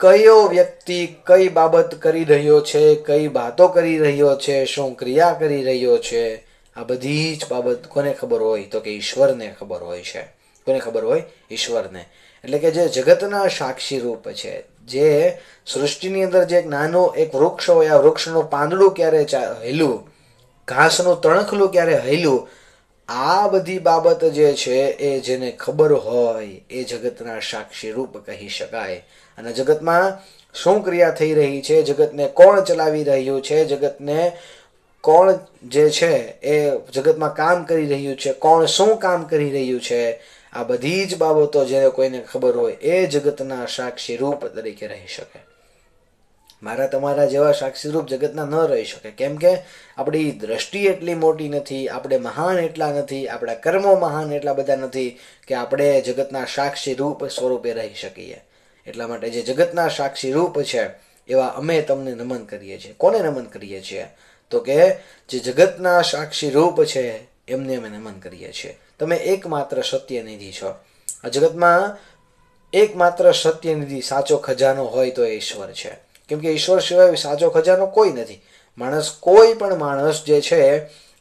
કયો વ્યક્તિ કઈ બાબત કરી રહ્યો છે કઈ વાતો કરી રહ્યો છે શું ક્રિયા કરી રહ્યો છે આ બધી જ બાબત કોને ખબર હોય તો કે ઈશ્વરને ખબર હોય છે કોને ખબર હોય ઈશ્વરને એટલે કે જે જગતના સાક્ષી રૂપ છે જે સૃષ્ટિની અંદર જે એક નાનો એક વૃક્ષ હોય આ વૃક્ષનું પાંદડું ક્યારે હેલું ઘાસનું તણખલું ક્યારે હૈલું આ બધી બાબત જે છે એ જેને ખબર હોય એ જગતના સાક્ષી રૂપ કહી શકાય અને જગતમાં શું ક્રિયા થઈ રહી છે જગતને કોણ ચલાવી રહ્યું છે જગતને કોણ જે છે એ જગતમાં કામ કરી રહ્યું છે કોણ શું કામ કરી રહ્યું છે આ બધી જ બાબતો જેને કોઈને ખબર હોય એ જગતના સાક્ષી રૂપ તરીકે રહી શકે મારા તમારા જેવા સાક્ષીરૂપ જગતના ન રહી શકે કેમ કે આપણી દ્રષ્ટિ એટલી મોટી નથી આપણે મહાન એટલા નથી આપણા કર્મો મહાન એટલા બધા નથી કે આપણે જગતના સાક્ષીરૂપ સ્વરૂપે રહી શકીએ એટલા માટે જે જગતના સાક્ષીરૂપ છે એવા અમે તમને નમન કરીએ છીએ કોને નમન કરીએ છીએ તો કે જે જગતના સાક્ષીરૂપ છે એમને અમે નમન કરીએ છીએ તમે એકમાત્ર સત્યનિધિ છો આ જગતમાં એકમાત્ર સત્યનિધિ સાચો ખજાનો હોય તો એ ઈશ્વર છે કેમ કે ઈશ્વર સિવાય સાચો ખજાનો કોઈ નથી માણસ કોઈ પણ માણસ જે છે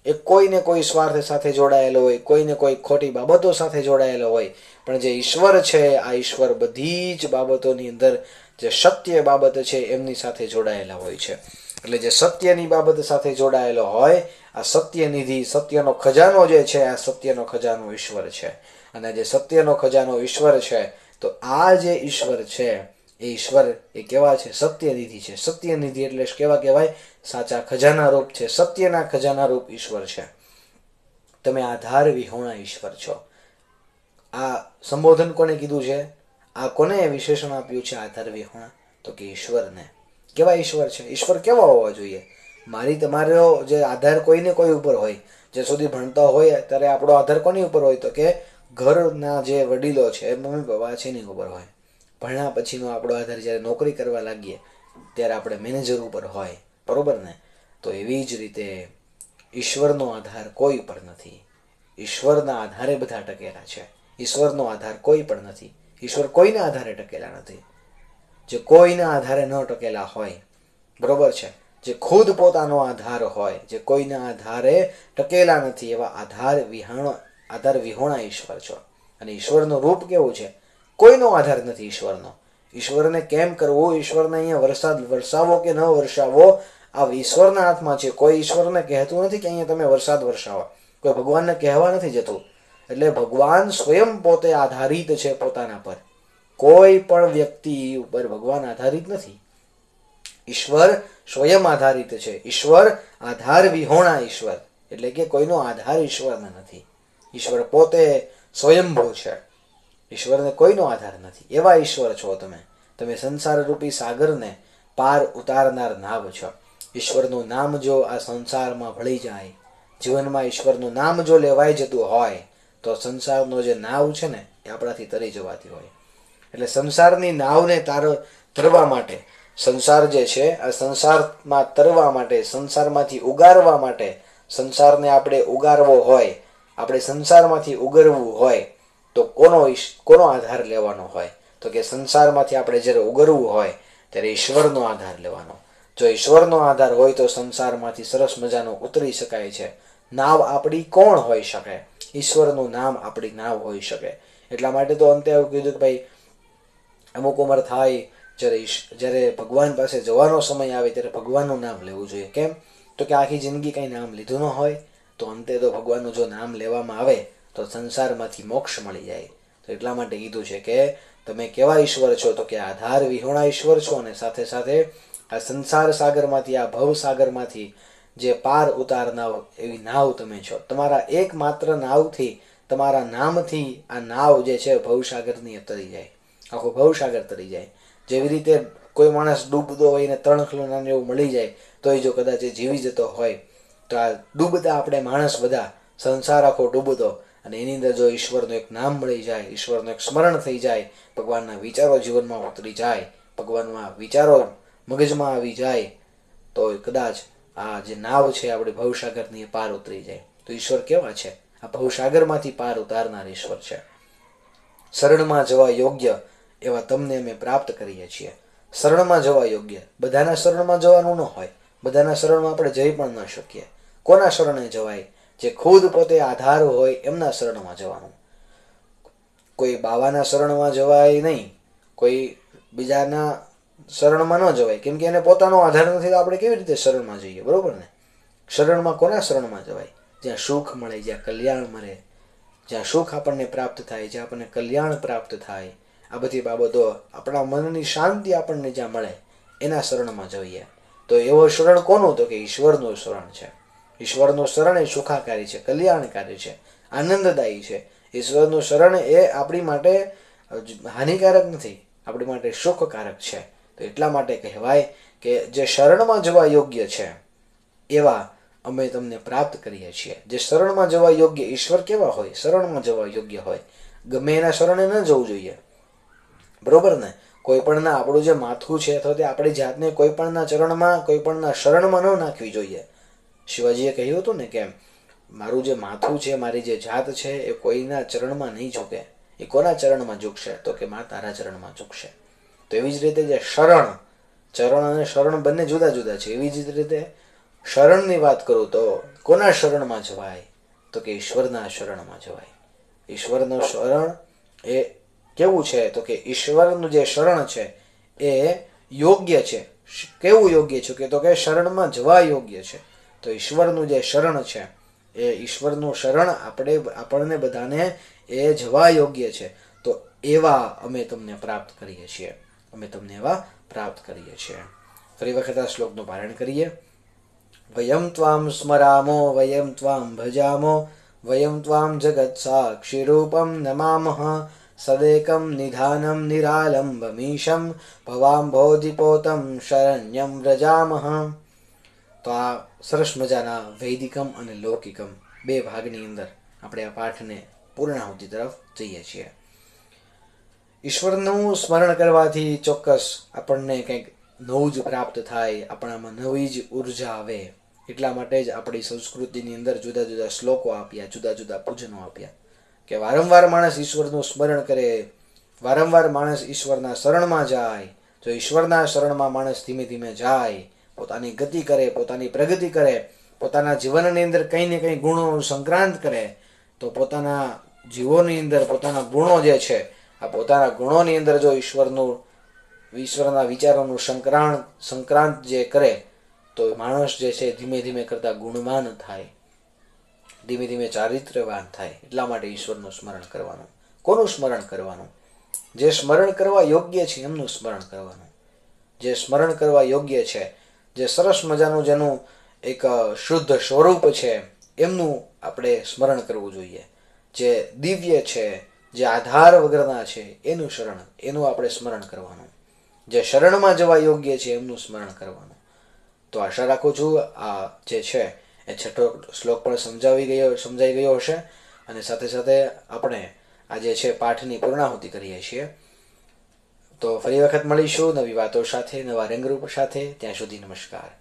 એ કોઈને કોઈ સ્વાર્થ સાથે જોડાયેલો હોય કોઈને કોઈ ખોટી બાબતો સાથે જોડાયેલો હોય પણ જે ઈશ્વર છે આ ઈશ્વર બધી જ બાબતોની અંદર જે સત્ય બાબત છે એમની સાથે જોડાયેલા હોય છે એટલે જે સત્યની બાબત સાથે જોડાયેલો હોય આ સત્ય નિધિ સત્યનો ખજાનો જે છે આ સત્યનો ખજાનો ઈશ્વર છે અને જે સત્યનો ખજાનો ઈશ્વર છે તો આ જે ઈશ્વર છે એ ઈશ્વર એ કેવા છે સત્યનિધિ છે સત્યનિધિ એટલે કેવા કહેવાય સાચા ખજાના રૂપ છે સત્યના ખજાના રૂપ ઈશ્વર છે તમે આધાર વિહોણા ઈશ્વર છો આ સંબોધન કોને કીધું છે આ કોને વિશેષણ આપ્યું છે આધાર વિહોણા તો કે ઈશ્વરને કેવા ઈશ્વર છે ઈશ્વર કેવા હોવા જોઈએ મારી તમારો જે આધાર કોઈને કોઈ ઉપર હોય જે સુધી ભણતા હોય ત્યારે આપણો આધાર કોની ઉપર હોય તો કે ઘરના જે વડીલો છે મમ્મી પપ્પા છે એની ઉપર હોય ભણ્યા પછીનો આપણો આધાર જ્યારે નોકરી કરવા લાગીએ ત્યારે આપણે મેનેજર ઉપર હોય બરાબર ને તો એવી જ રીતે ઈશ્વરનો આધાર કોઈ પર નથી ઈશ્વરના આધારે બધા ટકેલા છે ઈશ્વરનો આધાર કોઈ પણ નથી ઈશ્વર કોઈના આધારે ટકેલા નથી જે કોઈના આધારે ન ટકેલા હોય બરાબર છે જે ખુદ પોતાનો આધાર હોય જે કોઈના આધારે ટકેલા નથી એવા આધાર વિહાણ આધાર વિહોણા ઈશ્વર છો અને ઈશ્વરનું રૂપ કેવું છે કોઈનો આધાર નથી ઈશ્વરનો ઈશ્વરને કેમ કરવો ઈશ્વરને અહીંયા વરસાદ વરસાવો કે ન વરસાવો આ ઈશ્વરના હાથમાં છે કોઈ ઈશ્વરને કહેતું નથી કે અહીંયા તમે વરસાદ વરસાવો કોઈ ભગવાનને કહેવા નથી જતું એટલે ભગવાન સ્વયં પોતે આધારિત છે પોતાના પર કોઈ પણ વ્યક્તિ ઉપર ભગવાન આધારિત નથી ઈશ્વર સ્વયં આધારિત છે ઈશ્વર આધાર વિહોણા ઈશ્વર એટલે કે કોઈનો આધાર ઈશ્વરના નથી ઈશ્વર પોતે સ્વયંભૂ છે ઈશ્વરને કોઈનો આધાર નથી એવા ઈશ્વર છો તમે તમે સંસાર રૂપી સાગરને પાર ઉતારનાર નાવ છો ઈશ્વરનું નામ જો આ સંસારમાં ભળી જાય જીવનમાં ઈશ્વરનું નામ જો લેવાઈ જતું હોય તો સંસારનો જે નાવ છે ને એ આપણાથી તરી જવાથી હોય એટલે સંસારની નાવને તાર તરવા માટે સંસાર જે છે આ સંસારમાં તરવા માટે સંસારમાંથી ઉગારવા માટે સંસારને આપણે ઉગારવો હોય આપણે સંસારમાંથી ઉગરવું હોય તો કોનો કોનો આધાર લેવાનો હોય તો કે સંસારમાંથી આપણે જ્યારે ઉગરવું હોય ત્યારે ઈશ્વરનો આધાર લેવાનો જો ઈશ્વરનો આધાર હોય તો સંસારમાંથી સરસ મજાનો ઉતરી શકાય છે નાવ આપણી કોણ હોઈ શકે ઈશ્વરનું નામ આપણી નાવ હોઈ શકે એટલા માટે તો અંતે એવું કીધું કે ભાઈ અમુક ઉંમર થાય જ્યારે જ્યારે ભગવાન પાસે જવાનો સમય આવે ત્યારે ભગવાનનું નામ લેવું જોઈએ કેમ તો કે આખી જિંદગી કંઈ નામ લીધું ન હોય તો અંતે તો ભગવાનનું જો નામ લેવામાં આવે તો સંસારમાંથી મોક્ષ મળી જાય તો એટલા માટે કીધું છે કે તમે કેવા ઈશ્વર છો તો કે આધાર વિહોણા ઈશ્વર છો અને સાથે સાથે આ સંસાર સાગરમાંથી આ ભવ સાગરમાંથી જે પાર ઉતારનાર એવી નાવ તમે છો તમારા એકમાત્ર નાવથી તમારા નામથી આ નાવ જે છે ભવસાગરની તરી જાય આખો ભવસાગર તરી જાય જેવી રીતે કોઈ માણસ ડૂબતો હોય ને ત્રણ ખલોનાને એવું મળી જાય તોય જો કદાચ એ જીવી જતો હોય તો આ ડૂબતા આપણે માણસ બધા સંસાર આખો ડૂબતો અને એની અંદર જો ઈશ્વરનું એક નામ મળી જાય ઈશ્વરનું એક સ્મરણ થઈ જાય ભગવાનના વિચારો જીવનમાં ઉતરી જાય ભગવાનમાં વિચારો મગજમાં આવી જાય તો કદાચ આ જે નાવ છે આપણે ભવસાગરની પાર ઉતરી જાય તો ઈશ્વર કેવા છે આ ભવસાગરમાંથી પાર ઉતારનાર ઈશ્વર છે શરણમાં જવા યોગ્ય એવા તમને અમે પ્રાપ્ત કરીએ છીએ શરણમાં જવા યોગ્ય બધાના શરણમાં જવાનું ન હોય બધાના શરણમાં આપણે જઈ પણ ન શકીએ કોના શરણે જવાય જે ખુદ પોતે આધાર હોય એમના શરણમાં જવાનું કોઈ બાવાના શરણમાં જવાય નહીં કોઈ બીજાના શરણમાં ન જવાય કેમ કે એને પોતાનો આધાર નથી તો આપણે કેવી રીતે શરણમાં જઈએ બરોબર ને શરણમાં કોના શરણમાં જવાય જ્યાં સુખ મળે જ્યાં કલ્યાણ મળે જ્યાં સુખ આપણને પ્રાપ્ત થાય જ્યાં આપણને કલ્યાણ પ્રાપ્ત થાય આ બધી બાબતો આપણા મનની શાંતિ આપણને જ્યાં મળે એના શરણમાં જઈએ તો એવો શરણ કોનું તો કે ઈશ્વરનું શરણ છે ઈશ્વરનો શરણ એ સુખાકારી છે કલ્યાણકારી છે આનંદદાયી છે ઈશ્વરનું શરણ એ આપણી માટે હાનિકારક નથી આપણી માટે સુખકારક છે તો એટલા માટે કહેવાય કે જે શરણમાં જવા યોગ્ય છે એવા અમે તમને પ્રાપ્ત કરીએ છીએ જે શરણમાં જવા યોગ્ય ઈશ્વર કેવા હોય શરણમાં જવા યોગ્ય હોય ગમે એના શરણે ન જવું જોઈએ બરોબર ને કોઈ પણના આપણું જે માથું છે અથવા તે આપણી જાતને કોઈ પણના ચરણમાં કોઈ પણના શરણમાં ન નાખવી જોઈએ શિવાજીએ કહ્યું હતું ને કે મારું જે માથું છે મારી જે જાત છે એ કોઈના ચરણમાં નહીં ઝૂકે એ કોના ચરણમાં ઝૂકશે તો કે મા તારા ચરણમાં ઝૂકશે તો એવી જ રીતે જે શરણ ચરણ અને શરણ બંને જુદા જુદા છે એવી જ રીતે શરણની વાત કરું તો કોના શરણમાં જવાય તો કે ઈશ્વરના શરણમાં જવાય ઈશ્વરનું શરણ એ કેવું છે તો કે ઈશ્વરનું જે શરણ છે એ યોગ્ય છે કેવું યોગ્ય છે કે તો કે શરણમાં જવા યોગ્ય છે તો ઈશ્વરનું જે શરણ છે એ ઈશ્વરનું શરણ આપણે આપણને બધાને એ જવા યોગ્ય છે તો એવા અમે તમને પ્રાપ્ત કરીએ છીએ અમે તમને એવા પ્રાપ્ત કરીએ છીએ ફરી વખત આ શ્લોકનું પારણ કરીએ વયમ ત્વામ સ્મરામો વયમ ત્વામ ભજામો વયમ ત્વામ જગત સાક્ષીરૂપમ નમામહ સદેકમ નિધાનમ નિરાલંબમીશમ ભવાંભોધિપોતમ શરણ્યમ વ્રજામહ તો આ સરસ મજાના વૈદિકમ અને લૌકિકમ બે ભાગની અંદર આપણે આ પાઠને પૂર્ણાહુતિ તરફ જઈએ છીએ ઈશ્વરનું સ્મરણ કરવાથી ચોક્કસ આપણને કંઈક નવું જ પ્રાપ્ત થાય આપણામાં નવી જ ઉર્જા આવે એટલા માટે જ આપણી સંસ્કૃતિની અંદર જુદા જુદા શ્લોકો આપ્યા જુદા જુદા પૂજનો આપ્યા કે વારંવાર માણસ ઈશ્વરનું સ્મરણ કરે વારંવાર માણસ ઈશ્વરના શરણમાં જાય જો ઈશ્વરના શરણમાં માણસ ધીમે ધીમે જાય પોતાની ગતિ કરે પોતાની પ્રગતિ કરે પોતાના જીવનની અંદર કંઈ ને કંઈ ગુણો સંક્રાંત કરે તો પોતાના જીવોની અંદર પોતાના ગુણો જે છે આ પોતાના ગુણોની અંદર જો ઈશ્વરનું ઈશ્વરના વિચારોનું સંક્રાંત સંક્રાંત જે કરે તો માણસ જે છે ધીમે ધીમે કરતાં ગુણવાન થાય ધીમે ધીમે ચારિત્ર્યવાન થાય એટલા માટે ઈશ્વરનું સ્મરણ કરવાનું કોનું સ્મરણ કરવાનું જે સ્મરણ કરવા યોગ્ય છે એમનું સ્મરણ કરવાનું જે સ્મરણ કરવા યોગ્ય છે જે સરસ મજાનું જેનું એક શુદ્ધ સ્વરૂપ છે એમનું આપણે સ્મરણ કરવું જોઈએ જે દિવ્ય છે જે આધાર વગરના છે એનું શરણ એનું આપણે સ્મરણ કરવાનું જે શરણમાં જવા યોગ્ય છે એમનું સ્મરણ કરવાનું તો આશા રાખું છું આ જે છે એ છઠ્ઠો શ્લોક પણ સમજાવી ગયો સમજાઈ ગયો હશે અને સાથે સાથે આપણે આ જે છે પાઠની પૂર્ણાહુતિ કરીએ છીએ તો ફરી વખત મળીશું નવી વાતો સાથે નવા રંગરૂપ સાથે ત્યાં સુધી નમસ્કાર